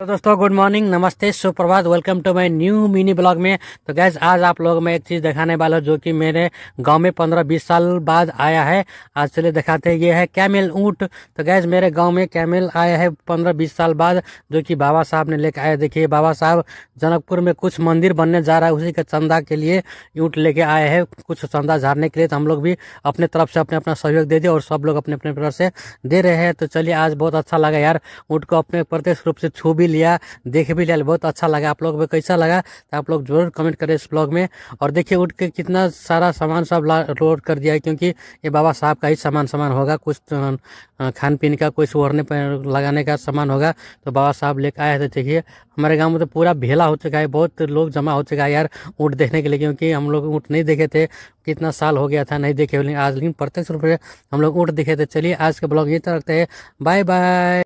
तो दोस्तों good morning नमस्ते सुप्रभात welcome to my new mini blog में तो गैस आज आप लोग मैं एक चीज़ दिखाने वाला हूँ जो कि मेरे गांव में पंद्रह बीस साल बाद आया है आज चलिए दिखाते ये है कैमेल ऊँट तो गैस मेरे गांव में कैमेल आया है पंद्रह बीस साल बाद जो कि बाबा साहब ने लेके आया देखिए बाबा साहब जनकपुर में कुछ मंदिर बनने जा रहा है उसी के चंदा के लिए ऊँट लेके आए हैं कुछ चंदा झाड़ने के लिए तो हम लोग भी अपने तरफ से अपने अपना सहयोग दे दिए और सब लोग अपने अपने तरफ से दे रहे हैं तो चलिए आज बहुत अच्छा लगा यार ऊँट को अपने प्रत्यक्ष रूप से छू भी लिया देख भी लिया बहुत अच्छा लगा आप लोग को कैसा लगा तो आप लोग जरूर कमेंट करें इस ब्लॉग में और देखिए उठ के कितना सारा सामान सब लोड कर दिया है क्योंकि ये बाबा साहब का ही सामान सामान होगा कुछ खान पीन का कुछ ओढ़ने पर लगाने का सामान होगा तो बाबा साहब लेके आए थे देखिए हमारे गाँव में तो पूरा भेला हो चुका है बहुत लोग जमा हो चुका है यार ऊँट देखने के लिए क्योंकि हम लोग ऊँट नहीं देखे थे कितना साल हो गया था नहीं देखे लेकिन आज लेकिन प्रत्यक्ष रूप से हम लोग ऊँट देखे थे चलिए आज का ब्लॉग ये तरह रखते हैं बाय बाय